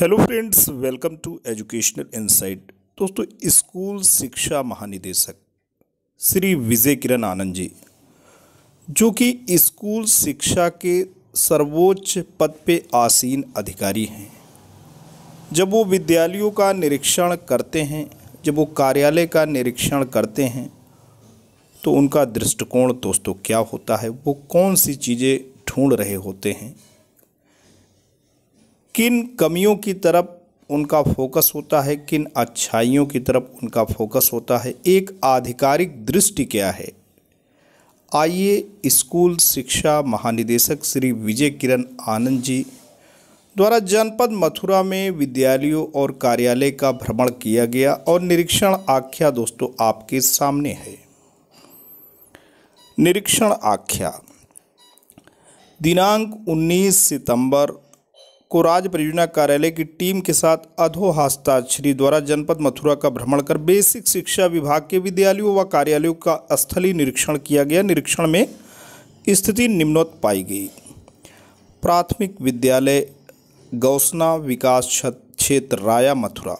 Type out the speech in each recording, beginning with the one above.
hello friends welcome to educational insight दोस्तों school शिक्षा महानिदेशक श्री विजय किरण आनंद जी जो कि स्कूल शिक्षा के सर्वोच्च पद पे आसीन अधिकारी हैं जब वो विद्यालयों का निरीक्षण करते हैं जब वो कार्यालय का निरीक्षण करते हैं तो उनका दृष्टिकोण दोस्तों क्या होता है वो कौन सी चीज़ें ढूंढ रहे होते हैं किन कमियों की तरफ उनका फोकस होता है किन अच्छाइयों की तरफ उनका फोकस होता है एक आधिकारिक दृष्टि क्या है आइए स्कूल शिक्षा महानिदेशक श्री विजय किरण आनंद जी द्वारा जनपद मथुरा में विद्यालयों और कार्यालय का भ्रमण किया गया और निरीक्षण आख्या दोस्तों आपके सामने है निरीक्षण आख्या दिनांक 19 सितंबर को राज्य परियोजना कार्यालय की टीम के साथ अधोहास्ता श्री द्वारा जनपद मथुरा का भ्रमण कर बेसिक शिक्षा विभाग के विद्यालयों व कार्यालयों का स्थलीय निरीक्षण किया गया निरीक्षण में स्थिति निम्नोत पाई गई प्राथमिक विद्यालय गौसना विकास क्षेत्र राया मथुरा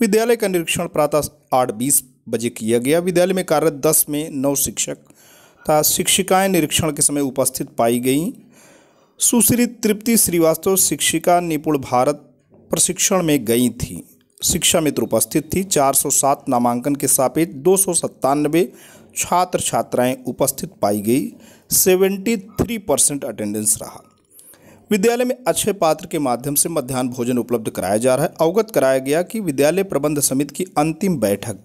विद्यालय का निरीक्षण प्रातः आठ बीस बजे किया गया विद्यालय में कार्यरत दस में नौ शिक्षक तथा शिक्षिकाएं निरीक्षण के समय उपस्थित पाई गईं सुश्री तृप्ति श्रीवास्तव शिक्षिका निपुण भारत प्रशिक्षण में गई थी शिक्षा मित्र उपस्थित थी 407 नामांकन के सापेक्ष दो छात्र छात्राएं उपस्थित पाई गई 73 परसेंट अटेंडेंस रहा विद्यालय में अच्छे पात्र के माध्यम से मध्यान्ह भोजन उपलब्ध कराया जा रहा है अवगत कराया गया कि विद्यालय प्रबंध समिति की अंतिम बैठक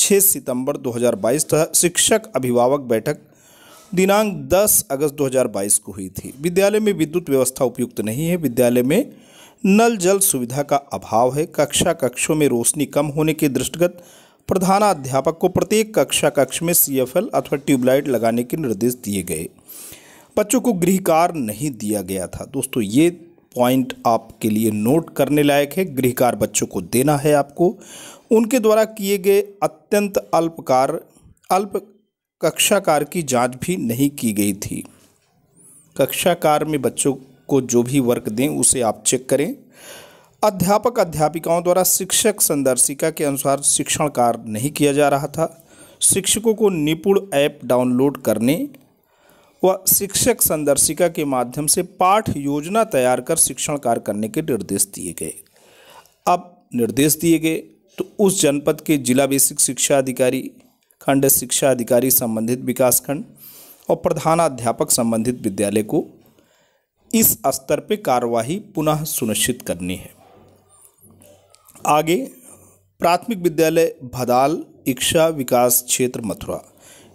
6 सितंबर 2022 हज़ार शिक्षक अभिभावक बैठक दिनांक 10 अगस्त 2022 को हुई थी विद्यालय में विद्युत व्यवस्था उपयुक्त नहीं है विद्यालय में नल जल सुविधा का अभाव है कक्षा कक्षों में रोशनी कम होने के दृष्टिगत प्रधानाध्यापक को प्रत्येक कक्षा कक्ष में सी अथवा ट्यूबलाइट लगाने के निर्देश दिए गए बच्चों को गृहकार नहीं दिया गया था दोस्तों ये पॉइंट आपके लिए नोट करने लायक है गृहकार बच्चों को देना है आपको उनके द्वारा किए गए अत्यंत अल्पकार अल्प कक्षाकार की जांच भी नहीं की गई थी कक्षाकार में बच्चों को जो भी वर्क दें उसे आप चेक करें अध्यापक अध्यापिकाओं द्वारा शिक्षक संदर्शिका के अनुसार शिक्षण कार्य नहीं किया जा रहा था शिक्षकों को निपुण ऐप डाउनलोड करने व शिक्षक संदर्शिका के माध्यम से पाठ योजना तैयार कर शिक्षण कार्य करने के निर्देश दिए गए अब निर्देश दिए गए तो उस जनपद के जिला बेसिक शिक्षा अधिकारी खंड शिक्षा अधिकारी संबंधित विकास खंड और प्रधानाध्यापक संबंधित विद्यालय को इस स्तर पर कार्यवाही पुनः सुनिश्चित करनी है आगे प्राथमिक विद्यालय भदाल इच्छा विकास क्षेत्र मथुरा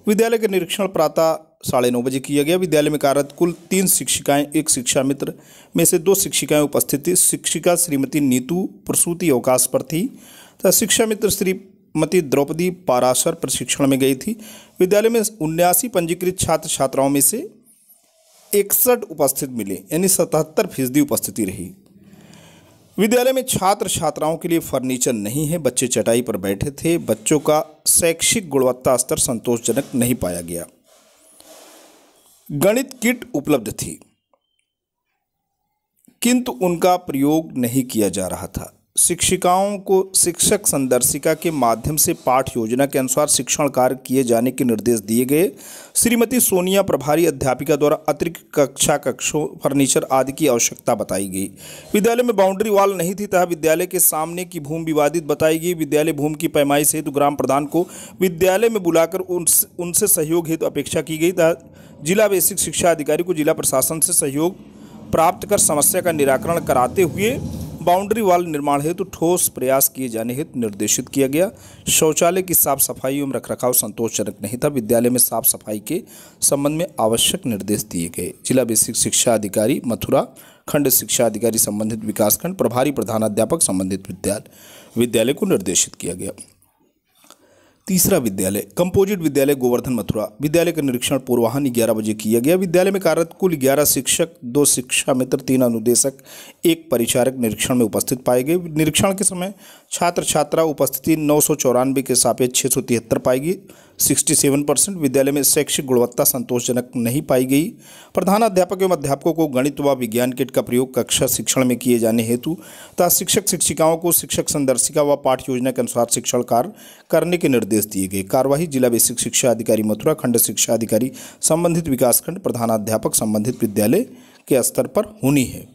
विद्यालय के निरीक्षण प्रातः साढ़े नौ बजे किया गया विद्यालय में कार्यरत कुल तीन शिक्षिकाएं एक शिक्षा मित्र में से दो शिक्षिकाएं उपस्थित थी शिक्षिका श्रीमती नीतू प्रसूति अवकाश पर थी तथा शिक्षा मित्र श्री मती द्रौपदी पाराशर प्रशिक्षण में गई थी विद्यालय में उन्यासी पंजीकृत छात्र छात्राओं में से इकसठ उपस्थित मिले यानी सतहत्तर फीसदी उपस्थिति रही विद्यालय में छात्र छात्राओं के लिए फर्नीचर नहीं है बच्चे चटाई पर बैठे थे बच्चों का शैक्षिक गुणवत्ता स्तर संतोषजनक नहीं पाया गया गणित किट उपलब्ध थी किंतु उनका प्रयोग नहीं किया जा रहा था शिक्षिकाओं को शिक्षक संदर्शिका के माध्यम से पाठ योजना के अनुसार शिक्षण कार्य किए जाने के निर्देश दिए गए श्रीमती सोनिया प्रभारी अध्यापिका द्वारा अतिरिक्त कक्षा कक्षों फर्नीचर आदि की आवश्यकता बताई गई विद्यालय में बाउंड्री वॉल नहीं थी तथा विद्यालय के सामने की भूमि विवादित बताई गई विद्यालय भूमि की पैमाइश हेतु ग्राम प्रधान को विद्यालय में बुलाकर उनसे सहयोग हेतु अपेक्षा की गई तथा जिला बेसिक शिक्षा अधिकारी को जिला प्रशासन से सहयोग प्राप्त कर समस्या का निराकरण कराते हुए बाउंड्री वाल निर्माण हेतु तो ठोस प्रयास किए जाने हेतु निर्देशित किया गया शौचालय की साफ सफाई एवं रखरखाव संतोषजनक नहीं था विद्यालय में साफ सफाई के संबंध में आवश्यक निर्देश दिए गए जिला बेसिक शिक्षा अधिकारी मथुरा खंड शिक्षा अधिकारी संबंधित विकासखंड प्रभारी प्रधानाध्यापक संबंधित विद्यालय विद्यालय को निर्देशित किया गया तीसरा विद्यालय कंपोजिट विद्यालय गोवर्धन मथुरा विद्यालय का निरीक्षण पूर्वाहन ग्यारह बजे किया गया विद्यालय में कार्यरत कुल ग्यारह शिक्षक दो शिक्षा मित्र तीन अनुदेशक एक परिचारक निरीक्षण में उपस्थित पाए गए निरीक्षण के समय छात्र छात्रा उपस्थिति नौ के सापेक्ष छः पाएगी 67 परसेंट विद्यालय में शैक्षिक गुणवत्ता संतोषजनक नहीं पाई गई प्रधानाध्यापक एवं अध्यापकों को गणित व विज्ञान किट का प्रयोग कक्षा शिक्षण में किए जाने हेतु तथा शिक्षक शिक्षिकाओं को शिक्षक संदर्शिका व पाठ योजना के अनुसार शिक्षण कार्य करने के निर्देश दिए गए कार्यवाही जिला बेसिक शिक्षा अधिकारी मथुरा खंड शिक्षा अधिकारी संबंधित विकासखंड प्रधानाध्यापक संबंधित विद्यालय के स्तर पर होनी है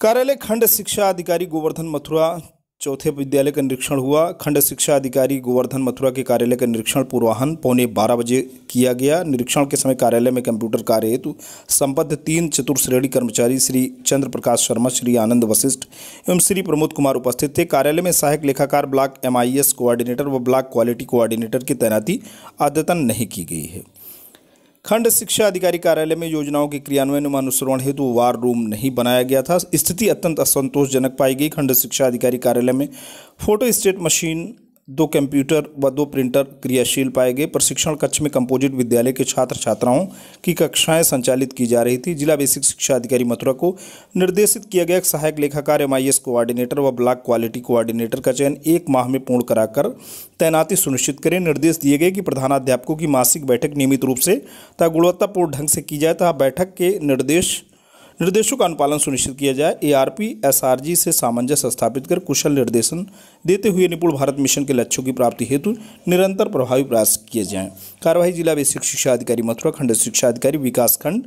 कार्यालय खंड शिक्षा अधिकारी गोवर्धन मथुरा चौथे विद्यालय का निरीक्षण हुआ खंड शिक्षा अधिकारी गोवर्धन मथुरा के कार्यालय का निरीक्षण पूर्वाहन पौने बारह बजे किया गया निरीक्षण के समय कार्यालय में कंप्यूटर कार्य हेतु संबद्ध तीन चतुर्श्रेणी कर्मचारी श्री चंद्र प्रकाश शर्मा श्री आनंद वशिष्ठ एवं श्री प्रमोद कुमार उपस्थित थे कार्यालय में सहायक लेखाकार ब्लॉक एम कोऑर्डिनेटर व ब्लॉक क्वालिटी कोऑर्डिनेटर की तैनाती अद्यतन नहीं की गई है खंड शिक्षा अधिकारी कार्यालय में योजनाओं के क्रियान्वयन एवं अनुसरण हेतु वार रूम नहीं बनाया गया था स्थिति अत्यंत असंतोषजनक पाई गई खंड शिक्षा अधिकारी कार्यालय में फोटो स्टेट मशीन दो कंप्यूटर व दो प्रिंटर क्रियाशील पाए गए प्रशिक्षण कक्ष में कंपोजिट विद्यालय के छात्र छात्राओं की कक्षाएं संचालित की जा रही थी जिला बेसिक शिक्षा अधिकारी मथुरा को निर्देशित किया गया सहायक लेखाकार एम कोऑर्डिनेटर व ब्लॉक क्वालिटी कोऑर्डिनेटर का चयन एक माह में पूर्ण कराकर तैनाती सुनिश्चित करें निर्देश दिए गए कि प्रधानाध्यापकों की मासिक बैठक नियमित रूप से तथा गुणवत्तापूर्ण ढंग से की जाए तथा बैठक के निर्देश निर्देशों का अनुपालन सुनिश्चित किया जाए एआरपी एसआरजी से सामंजस्य स्थापित कर कुशल निर्देशन देते हुए निपुण भारत मिशन के लक्ष्यों की प्राप्ति हेतु निरंतर प्रभावी प्रयास किए जाएं कार्यवाही जिला बेसिक शिक्षा अधिकारी मथुरा खंड शिक्षा अधिकारी विकास खंड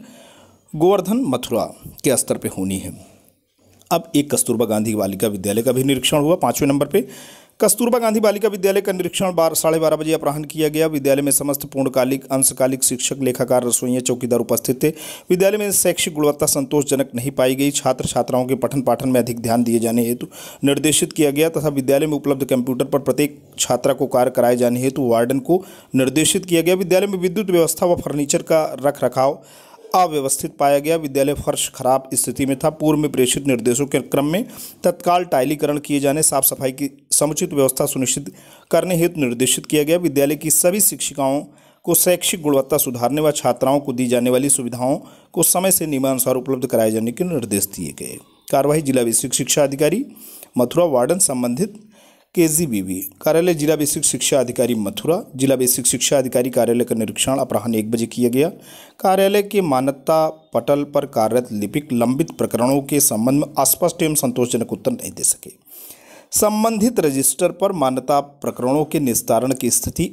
गोवर्धन मथुरा के स्तर पर होनी है अब एक कस्तूरबा गांधी बालिका विद्यालय का भी निरीक्षण हुआ पाँचवें नंबर पर कस्तूरबा गांधी बालिका विद्यालय का निरीक्षण बार साढ़े बारह बजे अपराहन किया गया विद्यालय में समस्त पूर्णकालिक अंशकालिक शिक्षक लेखाकार रसोईया चौकीदार उपस्थित थे विद्यालय में शैक्षिक गुणवत्ता संतोषजनक नहीं पाई गई छात्र छात्राओं के पठन पाठन में अधिक ध्यान दिए जाने हेतु निर्देशित किया गया तथा विद्यालय में उपलब्ध कंप्यूटर पर प्रत्येक छात्रा को कार्य कराए जाने हेतु वार्डन को निर्देशित किया गया विद्यालय में विद्युत व्यवस्था व फर्नीचर का रख रखाव अव्यवस्थित पाया गया विद्यालय फर्श खराब स्थिति में था पूर्व में प्रेषित निर्देशों के क्रम में तत्काल टाइलीकरण किए जाने साफ सफाई की समुचित व्यवस्था सुनिश्चित करने हेतु निर्देशित किया गया विद्यालय की सभी शिक्षिकाओं को शैक्षिक गुणवत्ता सुधारने व छात्राओं को दी जाने वाली सुविधाओं को समय से नियमानुसार उपलब्ध कराए जाने के निर्देश दिए गए कार्यवाही जिला विशिष्ट शिक्षा अधिकारी मथुरा वार्डन संबंधित के जी बी बी कार्यालय जिला बेसिक शिक्षा अधिकारी मथुरा जिला बेसिक शिक्षा अधिकारी कार्यालय का निरीक्षण अपराह्न एक बजे किया गया कार्यालय के मान्यता पटल पर कार्यरत लिपिक लंबित प्रकरणों के संबंध में अस्पष्ट एवं संतोषजनक उत्तर नहीं दे सके संबंधित रजिस्टर पर मान्यता प्रकरणों के निस्तारण की स्थिति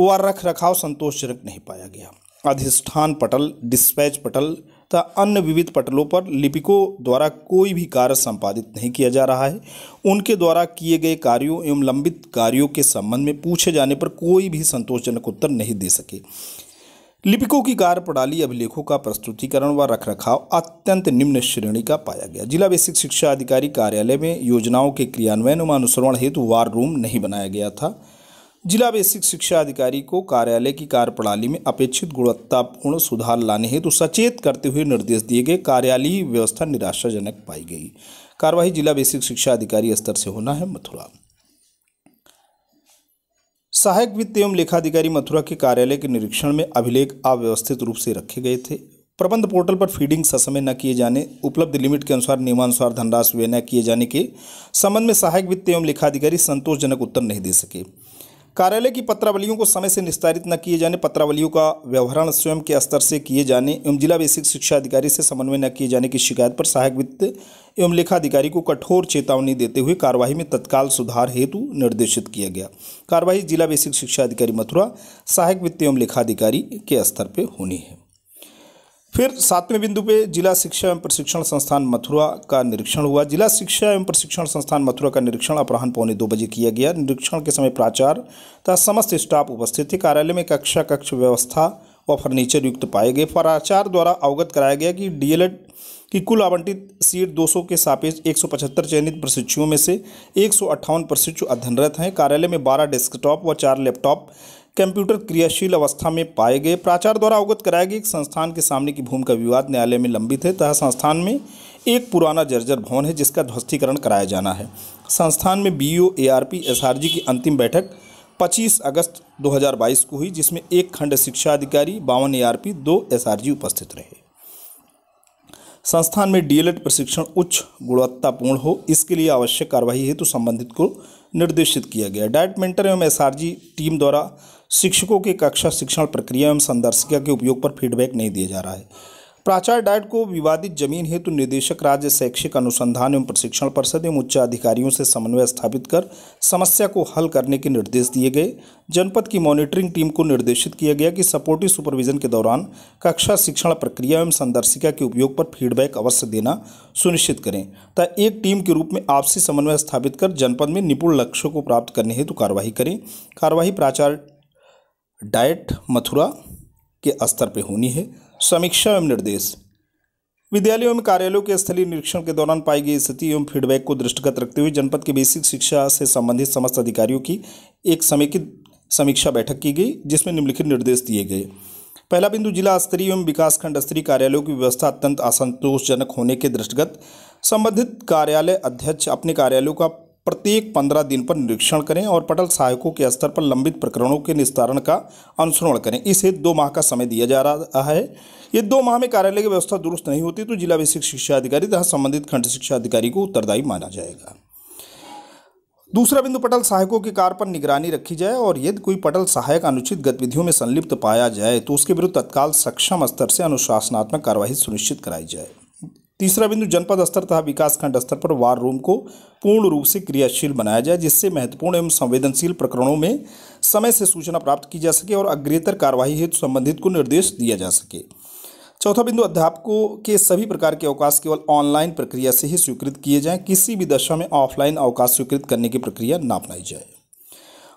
व रख रखाव संतोषजनक नहीं पाया गया अधिष्ठान पटल डिस्पैच पटल तथा अन्य विविध पटलों पर लिपिकों द्वारा कोई भी कार्य संपादित नहीं किया जा रहा है उनके द्वारा किए गए कार्यों एवं लंबित कार्यों के संबंध में पूछे जाने पर कोई भी संतोषजनक उत्तर नहीं दे सके लिपिकों की कार्य प्रणाली अभिलेखों का प्रस्तुतिकरण व रखरखाव अत्यंत निम्न श्रेणी का पाया गया जिला बेसिक शिक्षा अधिकारी कार्यालय में योजनाओं के क्रियान्वयन एवं अनुसरण हेतु वार रूम नहीं बनाया गया था जिला बेसिक शिक्षा अधिकारी को कार्यालय की कार्य प्रणाली में अपेक्षित गुणवत्तापूर्ण सुधार लाने हेतु तो सचेत करते हुए निर्देश दिए गए कार्यालय व्यवस्था निराशाजनक पाई गई कार्यवाही जिला बेसिक शिक्षा अधिकारी स्तर से होना है मथुरा सहायक वित्त एवं लेखाधिकारी मथुरा के कार्यालय के निरीक्षण में अभिलेख अव्यवस्थित रूप से रखे गए थे प्रबंध पोर्टल पर फीडिंग ससमय न किए जाने उपलब्ध लिमिट के अनुसार नियमानुसार धनराशि व्यय न किए जाने के संबंध में सहायक वित्त एवं लेखाधिकारी संतोषजनक उत्तर नहीं दे सके कार्यालय की पत्रावलियों को समय से निस्तारित न किए जाने पत्रावलियों का व्यवहारण स्वयं के स्तर से किए जाने एवं जिला बेसिक शिक्षा अधिकारी से समन्वय न किए जाने की शिकायत पर सहायक वित्त एवं लेखाधिकारी को कठोर चेतावनी देते हुए कार्यवाही में तत्काल सुधार हेतु निर्देशित किया गया कार्यवाही जिला बेसिक शिक्षा अधिकारी मथुरा सहायक वित्त एवं लेखाधिकारी के स्तर पर होनी है फिर सातवें बिंदु पे जिला शिक्षा एवं प्रशिक्षण संस्थान मथुरा का निरीक्षण हुआ जिला शिक्षा एवं प्रशिक्षण संस्थान मथुरा का निरीक्षण अपराहन पौने दो बजे किया गया निरीक्षण के समय प्राचार्य तथा समस्त स्टाफ उपस्थित थे कार्यालय में कक्षा कक्ष व्यवस्था व फर्नीचर युक्त पाए गए प्राचार्य द्वारा अवगत कराया गया कि डीएलएड की कुल आवंटित सीट 200 के सापेक्ष 175 चयनित प्रशिक्षुओं में से एक प्रशिक्षु अध्ययनरत हैं कार्यालय में 12 डेस्कटॉप व चार लैपटॉप कंप्यूटर क्रियाशील अवस्था में पाए गए प्राचार द्वारा अवगत कराया गया एक संस्थान के सामने की भूमि का विवाद न्यायालय में लंबित है तथा संस्थान में एक पुराना जर्जर भवन है जिसका ध्वस्तीकरण कराया जाना है संस्थान में B O A R P S R G की अंतिम बैठक 25 अगस्त 2022 को हुई जिसमें एक खंड शिक्षा अधिकारी बावन ए आर पी दो एस आर जी उपस्थित रहे संस्थान में डीएलएड प्रशिक्षण उच्च गुणवत्तापूर्ण हो इसके लिए आवश्यक कार्यवाही हेतु तो संबंधित को निर्देशित किया गया डायट मेंटर एवं एस टीम द्वारा शिक्षकों के कक्षा शिक्षण प्रक्रिया एवं संदर्शिका के उपयोग पर फीडबैक नहीं दिया जा रहा है प्राचार्य डाइट को विवादित जमीन हेतु निदेशक राज्य शैक्षिक अनुसंधान एवं प्रशिक्षण परिषद एवं उच्च अधिकारियों से समन्वय स्थापित कर समस्या को हल करने के निर्देश दिए गए जनपद की मॉनिटरिंग टीम को निर्देशित किया गया कि सपोर्टिव सुपरविजन के दौरान कक्षा शिक्षण प्रक्रिया एवं संदर्शिका के उपयोग पर फीडबैक अवश्य देना सुनिश्चित करें तथा एक टीम के रूप में आपसी समन्वय स्थापित कर जनपद में निपुण लक्ष्यों को प्राप्त करने हेतु कार्यवाही करें कार्यवाही प्राचार्य डाइट मथुरा के स्तर पर होनी है समीक्षा एवं निर्देश विद्यालयों में कार्यालयों के स्थलीय निरीक्षण के दौरान पाई गई स्थिति एवं फीडबैक को दृष्टिगत रखते हुए जनपद के बेसिक शिक्षा से संबंधित समस्त अधिकारियों की एक समेकित समीक्षा बैठक की गई जिसमें निम्नलिखित निर्देश दिए गए पहला बिंदु जिला स्तरीय एवं विकासखंड स्तरीय कार्यालयों की व्यवस्था अत्यंत असंतोषजनक होने के दृष्टिगत संबंधित कार्यालय अध्यक्ष अपने कार्यालयों का प्रत्येक पंद्रह दिन पर निरीक्षण करें और पटल सहायकों के स्तर पर लंबित प्रकरणों के निस्तारण का अनुसरण करें इसे दो माह का समय दिया जा रहा है ये दो माह में कार्यालय की व्यवस्था दुरुस्त नहीं होती तो जिला बेसिक शिक्षा अधिकारी तथा संबंधित खंड शिक्षा अधिकारी को उत्तरदायी माना जाएगा दूसरा बिंदु पटल सहायकों की कार पर निगरानी रखी जाए और यदि कोई पटल सहायक अनुचित गतिविधियों में संलिप्त पाया जाए तो उसके विरुद्ध तत्काल सक्षम स्तर से अनुशासनात्मक कार्यवाही सुनिश्चित कराई जाए तीसरा बिंदु जनपद स्तर तथा विकासखंड स्तर पर वार रूम को पूर्ण रूप से क्रियाशील बनाया जाए जिससे महत्वपूर्ण एवं संवेदनशील प्रकरणों में समय से सूचना प्राप्त की जा सके और अग्रेतर कार्यवाही हेतु संबंधित को निर्देश दिया जा सके चौथा बिंदु अध्यापकों के सभी प्रकार के अवकाश केवल ऑनलाइन प्रक्रिया से ही स्वीकृत किए जाएं किसी भी दशा में ऑफलाइन अवकाश स्वीकृत करने की प्रक्रिया ना अपनाई जाए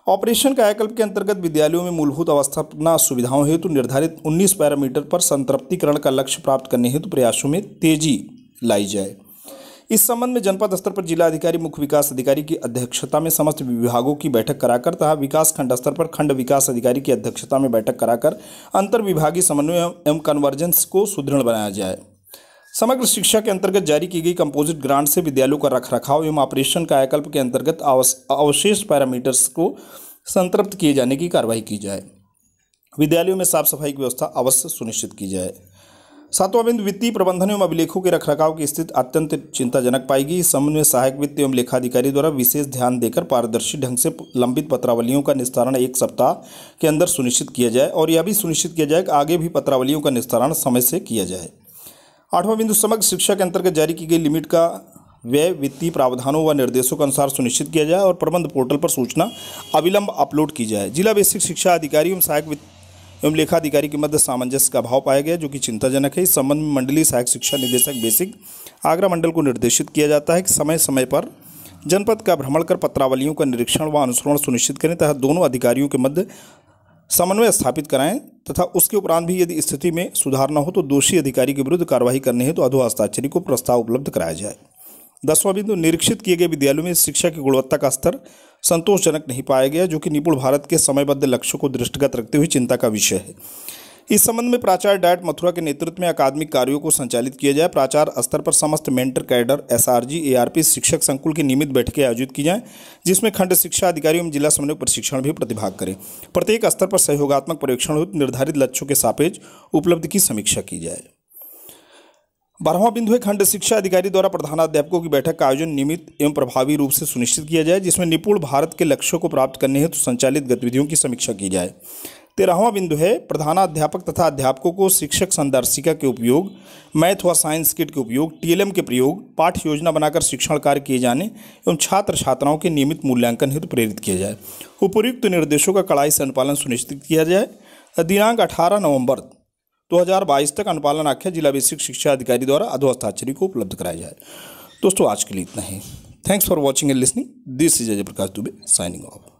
ऑपरेशन कायाकल्प के अंतर्गत विद्यालयों में मूलभूत अवस्थापना सुविधाओं हेतु निर्धारित 19 पैरामीटर पर संतृप्तिकरण का लक्ष्य प्राप्त करने हेतु प्रयासों में तेजी लाई जाए इस संबंध में जनपद स्तर पर जिला अधिकारी मुख्य विकास अधिकारी की अध्यक्षता में समस्त विभागों की बैठक कराकर तथा विकास खंड स्तर पर खंड विकास अधिकारी की अध्यक्षता में बैठक कराकर अंतर विभागीय समन्वय एवं कन्वर्जेंस को सुदृढ़ बनाया जाए समग्र शिक्षा के अंतर्गत जारी की गई कंपोजिट ग्रांट से विद्यालयों का रख रखाव एवं ऑपरेशन कायाकल्प के अंतर्गत अवशेष पैरामीटर्स को संतृप्त किए जाने की कार्रवाई की जाए विद्यालयों में साफ सफाई की व्यवस्था अवश्य सुनिश्चित की जाए सातवां बिंदु वित्तीय प्रबंधन एवं अभिलेखों के रखरखाव की स्थिति अत्यंत चिंताजनक पाएगी इस संबंध में सहायक वित्त एवं लेखाधिकारी द्वारा विशेष ध्यान देकर पारदर्शी ढंग से लंबित पत्रावलियों का निस्तारण एक सप्ताह के अंदर सुनिश्चित किया जाए और यह भी सुनिश्चित किया जाए कि आगे भी पत्रावलियों का निस्तारण समय से किया जाए आठवां बिंदु समग्र शिक्षा के अंतर्गत जारी की गई लिमिट का व्यय वित्तीय प्रावधानों व निर्देशों के अनुसार सुनिश्चित किया जाए और प्रबंध पोर्टल पर सूचना अविलंब अपलोड की जाए जिला बेसिक शिक्षा अधिकारी एवं सहायक एवं लेखाधिकारी के मध्य सामंजस्य का अभाव पाया गया जो कि चिंताजनक है इस संबंध में मंडलीय सहायक शिक्षा निदेशक बेसिक आगरा मंडल को निर्देशित किया जाता है कि समय समय पर जनपद का भ्रमण कर पत्रावलियों का निरीक्षण व अनुसरण सुनिश्चित करें तथा दोनों अधिकारियों के मध्य समन्वय स्थापित कराएं तथा उसके उपरांत भी यदि स्थिति में सुधार न हो तो दोषी अधिकारी के विरुद्ध कार्रवाई करने है तो अधो हस्ताक्षरी को प्रस्ताव उपलब्ध कराया जाए दसवां बिंदु निरीक्षित किए गए विद्यालयों में शिक्षा की गुणवत्ता का स्तर संतोषजनक नहीं पाया गया जो कि निपुण भारत के समयबद्ध लक्ष्यों को दृष्टिगत रखते हुए चिंता का विषय है इस संबंध में प्राचार्य डायट मथुरा के नेतृत्व में अकादमिक कार्यों को संचालित किया जाए प्राचार स्तर पर समस्त मेंटर कैडर एसआरजी एआरपी शिक्षक संकुल की नियमित बैठकें आयोजित की जाएं जिसमें खंड शिक्षा अधिकारी एवं जिला समन्वय प्रशिक्षण भी प्रतिभाग करें प्रत्येक स्तर पर सहयोगात्मक परीक्षण निर्धारित लक्ष्यों के सापेक्ष उपलब्धि की समीक्षा की जाए बारहवां बिंदु है खंड शिक्षा अधिकारी द्वारा प्रधानाध्यापकों की बैठक का आयोजन नियमित एवं प्रभावी रूप से सुनिश्चित किया जाए जिसमें निपुण भारत के लक्ष्यों को प्राप्त करने हेतु संचालित गतिविधियों की समीक्षा की जाए तेरहवा बिंदु है प्रधानाध्यापक तथा अध्यापकों को शिक्षक संदर्शिका के उपयोग मैथ व साइंस किट के उपयोग टीएलएम के प्रयोग पाठ योजना बनाकर शिक्षण कार्य किए जाने एवं छात्र छात्राओं के नियमित मूल्यांकन हेतु प्रेरित किया जाए उपयुक्त तो निर्देशों का कड़ाई से अनुपालन सुनिश्चित किया जाए दिनांक अठारह नवम्बर दो तक अनुपालन आख्या जिला बेसिक शिक्षा अधिकारी द्वारा अधोहस्ताक्षरी को उपलब्ध कराया जाए दोस्तों आज के लिए इतना ही thanks for watching and listening this is Ajay Prakash Dubey signing of